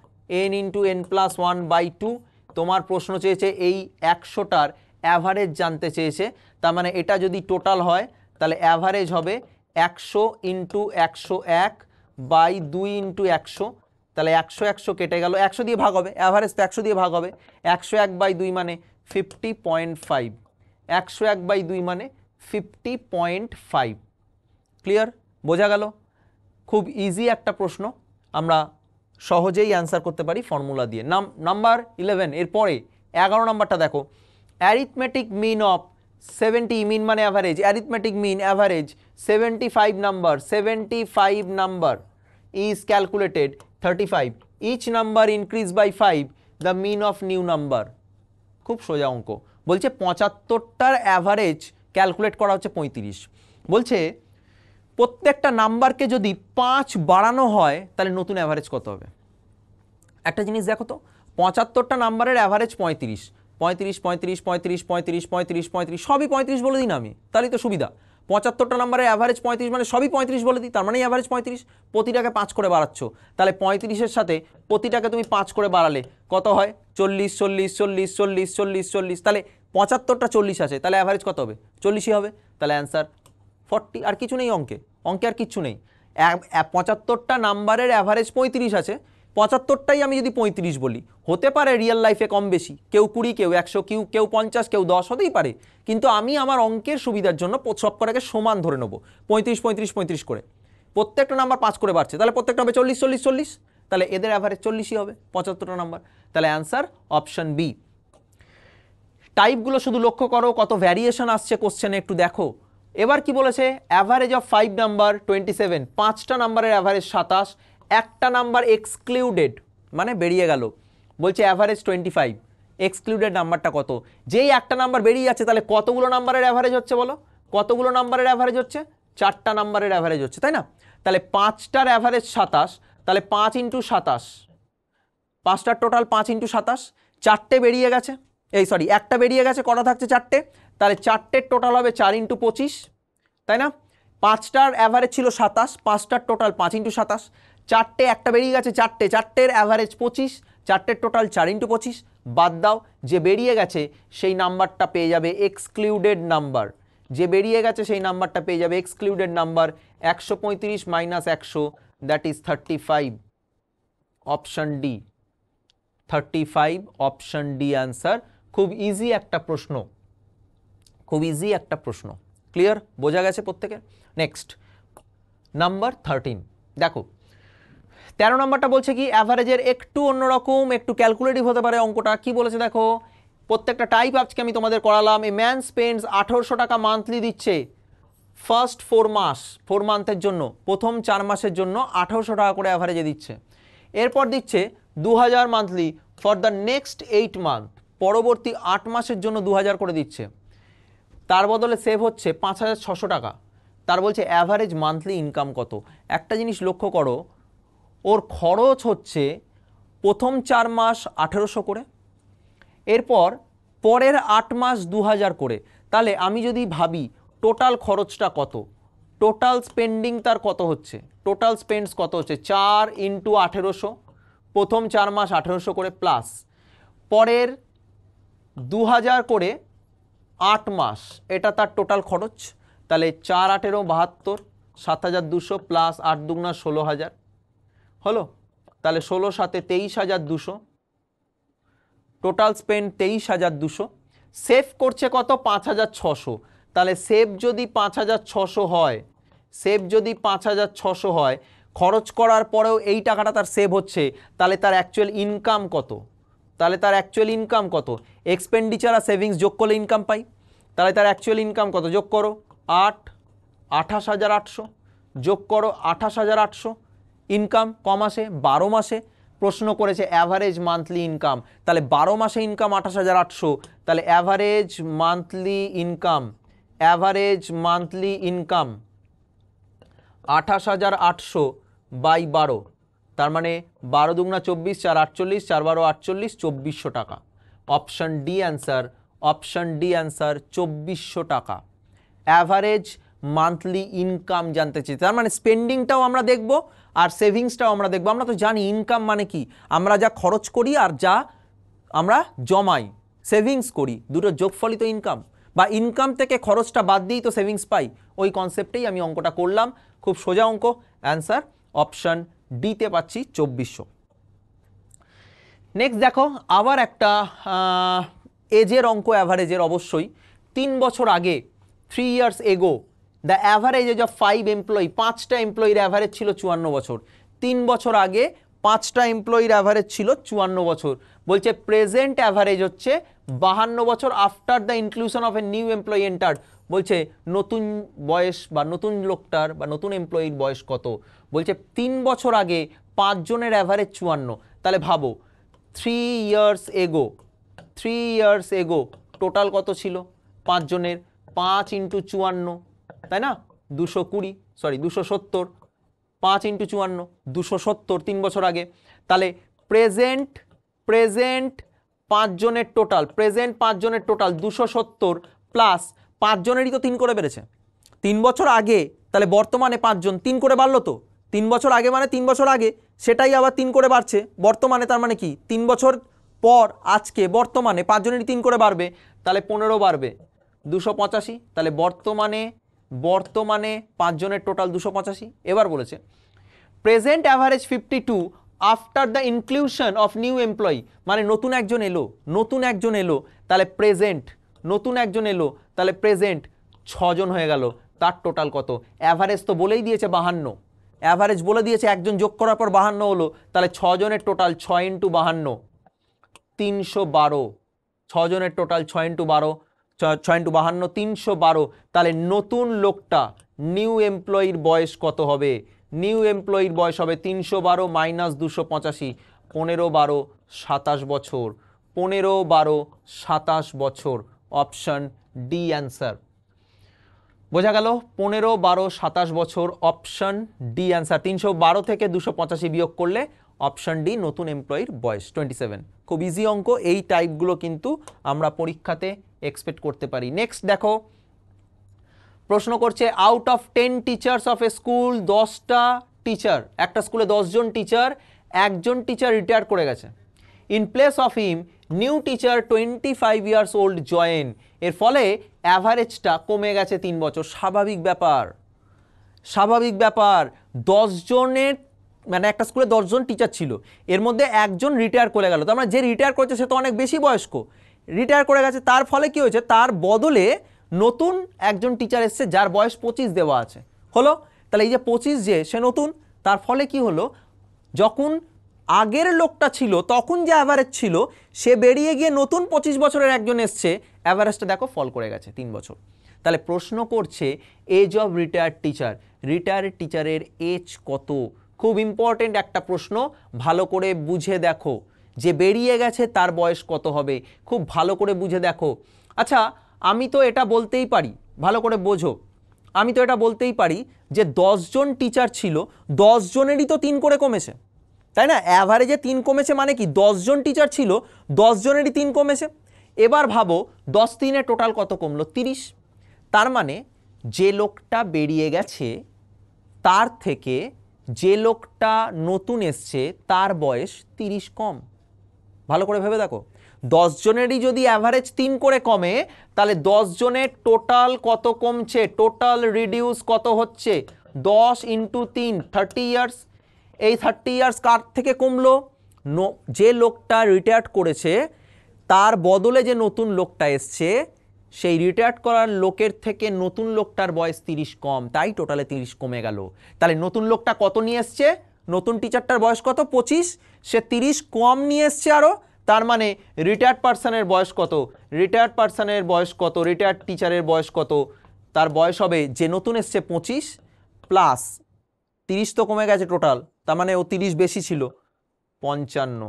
N into N plus one by two তোমার প্রশ্ন চেয়েছে এই একশোটার অ্যাভারেজ জানতে চেয়েছে তার মানে এটা যদি টোটাল হয় তাহলে অ্যাভারেজ হবে একশো ইন্টু একশো এক বাই দুই ইন্টু একশো তাহলে একশো একশো কেটে গেল একশো দিয়ে ভাগ হবে অ্যাভারেজ তো একশো দিয়ে ভাগ হবে একশো এক বাই দুই মানে ফিফটি পয়েন্ট ফাইভ একশো এক বাই দুই মানে ফিফটি পয়েন্ট ফাইভ ক্লিয়ার বোঝা গেল খুব ইজি একটা প্রশ্ন আমরা সহজেই অ্যান্সার করতে পারি ফর্মুলা দিয়ে নাম নাম্বার ইলেভেন এরপরে এগারো নাম্বারটা দেখো arithmetic mean of seventy mean মানে average arithmetic mean average seventy five number seventy five number is calculated thirty five each number increase by five the mean of new number খুব সোজা অঙ্ক বলছে পঁচাত্তরটার average calculate করা হচ্ছে পঁয়ত্রিশ বলছে প্রত্যেকটা নাম্বারকে যদি পাঁচ বাড়ানো হয় তাহলে নতুন অ্যাভারেজ কত হবে একটা জিনিস দেখো তো পঁচাত্তরটা নাম্বারের অ্যাভারেজ পঁয়ত্রিশ পঁয়ত্রিশ পঁয়ত্রিশ পঁয়ত্রিশ পঁয়ত্রিশ পঁয়ত্রিশ পঁয়ত্রিশ সবই পঁয়ত্রিশ বলে দিন আমি তাহলেই তো সুবিধা পঁচাত্তরটা নাম্বারে অ্যাভারেজ পঁয়ত্রিশ মানে সবই পঁয়ত্রিশ বলে দিই তার মানে অ্যাভারেজ পঁয়ত্রিশ প্রতিটাকে পাঁচ করে বাড়াচ্ছ তাহলে পঁয়ত্রিশের সাথে প্রতিটাকে তুমি পাঁচ করে বাড়ালে কত হয় চল্লিশ চল্লিশ চল্লিশ চল্লিশ চল্লিশ চল্লিশ তাহলে পঁচাত্তরটা চল্লিশ আছে তাহলে অ্যাভারেজ কত হবে চল্লিশই হবে তাহলে অ্যান্সার ফর্টি আর কিছু নেই অঙ্কে অঙ্কে আর কিচ্ছু নেই পঁচাত্তরটা নাম্বারের অ্যাভারেজ পঁয়ত্রিশ আছে পঁচাত্তরটাই আমি যদি পঁয়ত্রিশ বলি হতে পারে রিয়েল লাইফে কম বেশি কেউ কুড়ি কেউ একশো কেউ কেউ পঞ্চাশ কেউ দশ হতেই পারে কিন্তু আমি আমার অঙ্কের সুবিধার জন্য সবকটাকে সমান ধরে নেবো পঁয়ত্রিশ পঁয়ত্রিশ পঁয়ত্রিশ করে প্রত্যেকটা নাম্বার পাঁচ করে বাড়ছে তাহলে প্রত্যেকটা হবে চল্লিশ চল্লিশ চল্লিশ তাহলে এদের অ্যাভারেজ চল্লিশই হবে পঁচাত্তরটা নাম্বার তাহলে অ্যান্সার অপশান বি টাইপগুলো শুধু লক্ষ্য করো কত ভ্যারিয়েশন আসছে কোশ্চেনে একটু দেখো এবার কি বলেছে average of five number twenty seven পাঁচটা নাম্বারের অ্যাভারেজ সাতাশ একটা নাম্বার এক্সক্লুডেড মানে বেরিয়ে গেল বলছে অ্যাভারেজ টোয়েন্টি ফাইভ এক্সক্লুডেড নাম্বারটা কত যেই একটা নাম্বার বেরিয়ে যাচ্ছে তাহলে কতগুলো নাম্বারের অ্যাভারেজ হচ্ছে বলো কতগুলো নাম্বারের অ্যাভারেজ হচ্ছে চারটা নাম্বারের অ্যাভারেজ হচ্ছে তাই না তাহলে পাঁচটার অ্যাভারেজ সাতাশ তাহলে পাঁচ ইন্টু সাতাশ পাঁচটার টোটাল পাঁচ ইন্টু সাতাশ চারটে বেরিয়ে গেছে এই সরি একটা বেরিয়ে গেছে কটা থাকছে চারটে তাহলে চারটের টোটাল হবে চার ইন্টু পঁচিশ তাই না পাঁচটার অ্যাভারেজ ছিল সাতাশ পাঁচটার টোটাল পাঁচ ইন্টু সাতাশ চারটে একটা বেরিয়ে গেছে চারটে চারটের অ্যাভারেজ পঁচিশ চারটের টোটাল চার ইন্টু পঁচিশ বাদ দাও যে বেরিয়ে গেছে সেই নাম্বারটা পেয়ে যাবে এক্সক্লুডেড নাম্বার যে বেরিয়ে গেছে সেই নাম্বারটা পেয়ে যাবে এক্সক্লুডেড নাম্বার একশো পঁয়ত্রিশ মাইনাস একশো that is thirty five option D thirty five option D answer খুব ইজি একটা প্রশ্ন খুব ইজি একটা প্রশ্ন ক্লিয়ার বোঝা গেছে প্রত্যেকের নেক্সট নাম্বার থার্টিন দেখো তেরো নম্বরটা বলছে কি অ্যাভারেজের একটু অন্যরকম একটু ক্যালকুলেটিভ হতে পারে অঙ্কটা কি বলেছে দেখো প্রত্যেকটা টাইপ আজকে আমি তোমাদের করালাম এ ম্যান স্পেন্ডস আঠেরোশো টাকা মান্থলি দিচ্ছে ফার্স্ট ফোর মাস ফোর মান্থের জন্য প্রথম চার মাসের জন্য আঠেরোশো টাকা করে অ্যাভারেজে দিচ্ছে এরপর দিচ্ছে দু হাজার monthly for the next eight month পরবর্তী আট মাসের জন্য দু হাজার করে দিচ্ছে তার বদলে সেভ হচ্ছে পাঁচ হাজার ছশো টাকা তার বলছে অ্যাভারেজ মান্থলি ইনকাম কত একটা জিনিস লক্ষ্য করো ওর খরচ হচ্ছে প্রথম চার মাস আঠেরোশো করে এরপর পরের আট মাস দু করে তাহলে আমি যদি ভাবি টোটাল খরচটা কত টোটাল স্পেন্ডিং তার কত হচ্ছে টোটাল স্পেন্ডস কত হচ্ছে চার ইন্টু আঠেরোশো প্রথম চার মাস আঠেরোশো করে প্লাস পরের দু করে আট মাস এটা তার টোটাল খরচ তাহলে চার আঠেরো বাহাত্তর সাত হাজার দুশো প্লাস আট দুগুণা ষোলো হাজার হলো তাহলে ষোলো সাথে তেইশ হাজার দুশো টোটাল স্পেন্ড তেইশ হাজার দুশো সেভ করছে কত পাঁচ হাজার ছশো তাহলে সেভ যদি পাঁচ হাজার ছশো হয় সেভ যদি পাঁচ হাজার ছশো হয় খরচ করার পরেও এই টাকাটা তার সেভ হচ্ছে তাহলে তার অ্যাকচুয়াল ইনকাম কত তাহলে তার অ্যাকচুয়াল ইনকাম কত এক্সপেন্ডিচার আর সেভিংস যোগ করলে ইনকাম পাই তাহলে তার অ্যাকচুয়াল ইনকাম কত যোগ করো আট আঠাশ হাজার আটশো যোগ করো আঠাশ হাজার আটশো ইনকাম কম আসে বারো মাসে প্রশ্ন করেছে অ্যাভারেজ মান্থলি ইনকাম তাহলে বারো মাসে ইনকাম আঠাশ হাজার আটশো তাহলে average monthly income average monthly income আঠাশ হাজার আটশো বাই বারো তার মানে বারো দুগুনা চব্বিশ চার আটচল্লিশ চার বারো আটচল্লিশ চব্বিশশো টাকা option D answer option D answer চব্বিশশো টাকা অ্যাভারেজ মান্থলি ইনকাম জানতে চাই তার মানে স্পেন্ডিংটাও আমরা দেখব আর সেভিংসটাও আমরা দেখবো আমরা তো জানি ইনকাম মানে কি আমরা যা খরচ করি আর যা আমরা জমাই সেভিংস করি দুটো যোগফলিত ইনকাম বা ইনকাম থেকে খরচটা বাদ দিয়েই তো সেভিংস পাই ওই কনসেপ্টেই আমি অঙ্কটা করলাম খুব সোজা অঙ্ক অ্যান্সার অপশান ডিতে পাচ্ছি চব্বিশশো নেক্সট দেখো আবার একটা এজের অঙ্ক অ্যাভারেজের অবশ্যই তিন বছর আগে three years ago the average age of five employee পাঁচটা এমপ্লয়ির অ্যাভারেজ ছিল চুয়ান্ন বছর তিন বছর আগে পাঁচটা এমপ্লয়ির অ্যাভারেজ ছিল চুয়ান্ন বছর বলছে প্রেজেন্ট অ্যাভারেজ হচ্ছে বাহান্ন বছর after the inclusion of a new employee enter বলছে নতুন বয়স বা নতুন লোকটার বা নতুন এমপ্লয়ির বয়স কত বলছে তিন বছর আগে পাঁচজনের অ্যাভারেজ চুয়ান্ন তাহলে ভাবো three years ago three years ago total কত ছিল পাঁচজনের পাঁচ ইন্টু চুয়ান্ন তাই না দুশো কুড়ি সরি দুশো সত্তর পাঁচ ইন্টু চুয়ান্ন দুশো সত্তর তিন বছর আগে তাহলে প্রেজেন্ট প্রেজেন্ট পাঁচজনের টোটাল প্রেজেন্ট পাঁচজনের টোটাল দুশো সত্তর প্লাস পাঁচজনেরই তো তিন করে বেড়েছে তিন বছর আগে তাহলে বর্তমানে পাঁচজন তিন করে বাড়লো তো তিন বছর আগে মানে তিন বছর আগে সেটাই আবার তিন করে বাড়ছে বর্তমানে তার মানে কি তিন বছর পর আজকে বর্তমানে পাঁচজনেরই তিন করে বাড়বে তাহলে পনেরো বাড়বে দুশো পঁচাশি তাহলে বর্তমানে বর্তমানে পাঁচজনের টোটাল দুশো পঁচাশি এবার বলেছে present average fifty two after the inclusion of new employee মানে নতুন একজন এলো নতুন একজন এলো তাহলে প্রেজেন্ট নতুন একজন এলো তাহলে প্রেজেন্ট ছজন হয়ে গেল তার টোটাল কত অ্যাভারেজ তো বলেই দিয়েছে বাহান্ন অ্যাভারেজ বলে দিয়েছে একজন যোগ করার পর বাহান্ন হলো তাহলে ছজনের টোটাল ছয় ইন্টু বাহান্ন তিনশো বারো ছজনের টোটাল ছয় ইন্টু বারো ছয় ইন্টু বাহান্ন তিনশো বারো তাহলে নতুন লোকটা নিউ এমপ্লয়ির বয়স কত হবে নিউ এমপ্লয়ির বয়স হবে তিনশো বারো মাইনাস দুশো পঁচাশি পনেরো বারো সাতাশ বছর পনেরো বারো সাতাশ বছর অপশান ডি অ্যান্সার বোঝা গেল পনেরো বারো সাতাশ বছর অপশান ডি অ্যান্সার তিনশো বারো থেকে দুশো পঁচাশি বিয়োগ করলে অপশান ডি নতুন এমপ্লয়ির বয়স টোয়েন্টি সেভেন খুব ইজি অঙ্ক এই টাইপগুলো কিন্তু আমরা পরীক্ষাতে এক্সপেক্ট করতে পারি নেক্সট দেখো প্রশ্ন করছে out of ten teachers of a school দশটা টিচার একটা স্কুলে দশজন টিচার একজন টিচার রিটায়ার করে গেছে in place of him new teacher twenty five years old join এর ফলে অ্যাভারেজটা কমে গেছে তিন বছর স্বাভাবিক ব্যাপার স্বাভাবিক ব্যাপার দশজনের মানে একটা স্কুলে দশজন টিচার ছিল এর মধ্যে একজন রিটায়ার করে গেল তো আমরা মানে যে রিটায়ার করেছে সে তো অনেক বেশি বয়স্ক রিটায়ার করে গেছে তার ফলে কি হয়েছে তার বদলে নতুন একজন টিচার এসছে যার বয়স পঁচিশ দেওয়া আছে হলো তাহলে এই যে পঁচিশ যে সে নতুন তার ফলে কি হলো যখন আগের লোকটা ছিল তখন যে অ্যাভারেজ ছিল সে বেরিয়ে গিয়ে নতুন পঁচিশ বছরের একজন এসছে অ্যাভারেজটা দেখো ফল করে গেছে তিন বছর তাহলে প্রশ্ন করছে age of retired teacher retired টিচারের এজ কত খুব ইম্পর্টেন্ট একটা প্রশ্ন ভালো করে বুঝে দেখো যে বেরিয়ে গেছে তার বয়স কত হবে খুব ভালো করে বুঝে দেখো আচ্ছা আমি তো এটা বলতেই পারি ভালো করে বোঝো আমি তো এটা বলতেই পারি যে জন টিচার ছিল জনেরই তো তিন করে কমেছে তাই না অ্যাভারেজে তিন কমেছে মানে কি জন টিচার ছিল জনেরই তিন কমেছে এবার ভাবো দশ তিনে টোটাল কত কমলো তিরিশ তার মানে যে লোকটা বেরিয়ে গেছে তার থেকে যে লোকটা নতুন এসছে তার বয়স তিরিশ কম ভালো করে ভেবে দেখো দশজনেরই যদি অ্যাভারেজ তিন করে কমে তাহলে দশজনের টোটাল কত কমছে টোটাল রিডিউস কত হচ্ছে দশ ইন্টু তিন থার্টি ইয়ার্স এই থার্টি ইয়ার্স কার থেকে কমলো যে লোকটা রিটায়ার্ড করেছে তার বদলে যে নতুন লোকটা এসছে সেই রিটায়ার্ড করার লোকের থেকে নতুন লোকটার বয়স তিরিশ কম তাই টোটালে তিরিশ কমে গেল তাহলে নতুন লোকটা কত নিয়ে এসছে নতুন টিচারটার বয়স কত পঁচিশ সে তিরিশ কম নিয়ে এসছে আরও তার মানে রিটায়ার্ড পার্সনের বয়স কত রিটায়ার্ড পার্সনের বয়স কত রিটায়ার্ড টিচারের বয়স কত তার বয়স হবে যে নতুন এসছে পঁচিশ প্লাস তিরিশ তো কমে গেছে টোটাল তার মানে ও তিরিশ বেশি ছিল পঞ্চান্ন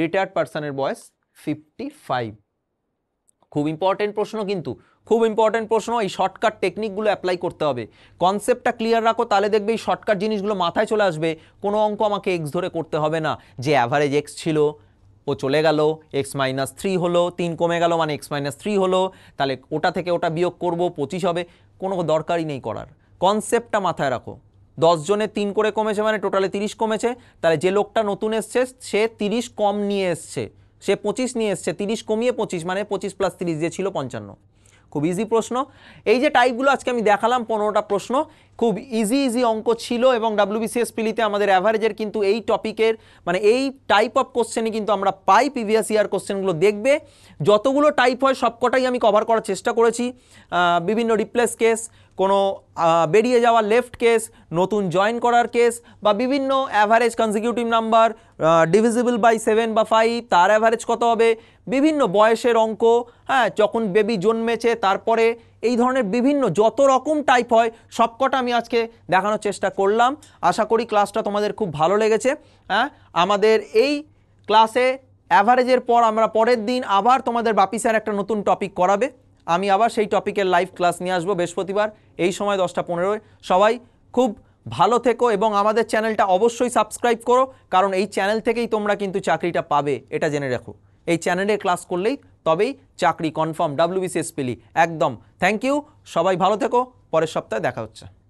রিটায়ার্ড পার্সনের বয়স ফিফটি ফাইভ খুব ইম্পর্টেন্ট প্রশ্ন কিন্তু খুব ইম্পর্টেন্ট প্রশ্ন এই শর্টকাট টেকনিকগুলো অ্যাপ্লাই করতে হবে কনসেপ্টটা ক্লিয়ার রাখো তাহলে দেখবে এই শর্টকাট জিনিসগুলো মাথায় চলে আসবে কোনো অঙ্ক আমাকে এক্স ধরে করতে হবে না যে অ্যাভারেজ এক্স ছিল ও চলে গেল এক্স মাইনাস থ্রি হলো তিন কমে গেল মানে এক্স মাইনাস থ্রি হলো তাহলে ওটা থেকে ওটা বিয়োগ করব পঁচিশ হবে কোনো দরকারই নেই করার কনসেপ্টটা মাথায় রাখো জনে তিন করে কমেছে মানে টোটালে তিরিশ কমেছে তাহলে যে লোকটা নতুন এসছে সে তিরিশ কম নিয়ে এসছে সে পঁচিশ নিয়ে এসছে তিরিশ কমিয়ে পঁচিশ মানে পঁচিশ প্লাস তিরিশ যে ছিল পঞ্চান্ন খুব ইজি প্রশ্ন এই যে টাইপগুলো আজকে আমি দেখালাম পনেরোটা প্রশ্ন খুব ইজি ইজি অঙ্ক ছিল এবং ডাব্লিউবিসিএস পিলিতে e আমাদের অ্যাভারেজের কিন্তু এই টপিকের মানে এই টাইপ অফ কোশ্চেনে কিন্তু আমরা পাই প্রিভিয়াস ইয়ার কোশ্চেনগুলো দেখবে যতগুলো টাইপ হয় সবকটাই আমি কভার করার চেষ্টা করেছি বিভিন্ন রিপ্লেস কেস কোনো বেরিয়ে যাওয়া লেফট কেস নতুন জয়েন করার কেস বা বিভিন্ন average consecutive number divisible by seven বা ফাইভ তার অ্যাভারেজ কত হবে বিভিন্ন বয়সের অঙ্ক হ্যাঁ যখন বেবি জন্মেছে তারপরে এই ধরনের বিভিন্ন যত রকম টাইপ হয় সবকটা আমি আজকে দেখানোর চেষ্টা করলাম আশা করি ক্লাসটা তোমাদের খুব ভালো লেগেছে হ্যাঁ আমাদের এই ক্লাসে অ্যাভারেজের পর আমরা পরের দিন আবার তোমাদের বাপি স্যার একটা নতুন টপিক করাবে আমি আবার সেই টপিকের লাইভ ক্লাস নিয়ে আসবো বৃহস্পতিবার এই সময় দশটা পনেরোয় সবাই খুব ভালো থেকো এবং আমাদের চ্যানেলটা অবশ্যই সাবস্ক্রাইব করো কারণ এই চ্যানেল থেকেই তোমরা কিন্তু চাকরিটা পাবে এটা জেনে রাখো এই চ্যানেলে ক্লাস করলেই তবেই চাকরি কনফার্ম ডাব্লিউবিসিএস পেলি e, একদম থ্যাংক ইউ সবাই ভালো থেকো পরের সপ্তাহে দেখা হচ্ছে